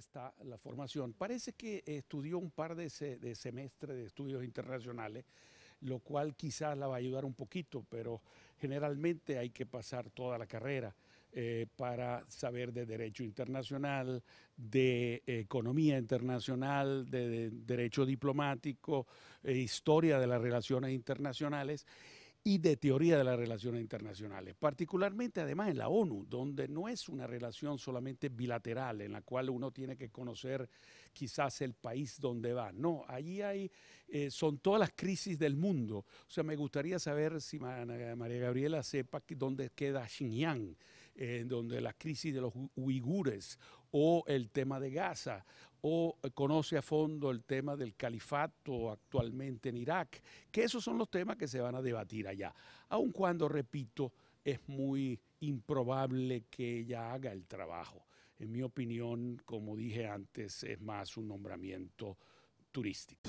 está la formación. Parece que estudió un par de, de semestres de estudios internacionales, lo cual quizás la va a ayudar un poquito, pero generalmente hay que pasar toda la carrera eh, para saber de derecho internacional, de economía internacional, de, derecho diplomático, e historia de las relaciones internacionales y de teoría de las relaciones internacionales, particularmente además en la ONU, donde no es una relación solamente bilateral en la cual uno tiene que conocer quizás el país donde va, no, allí hay, eh, son todas las crisis del mundo. O sea, me gustaría saber si María Gabriela sepa dónde queda Xinjiang en donde la crisis de los uigures o el tema de Gaza o eh, conoce a fondo el tema del califato actualmente en Irak, que esos son los temas que se van a debatir allá. Aun cuando, repito, es muy improbable que ella haga el trabajo. En mi opinión, como dije antes, es más un nombramiento turístico.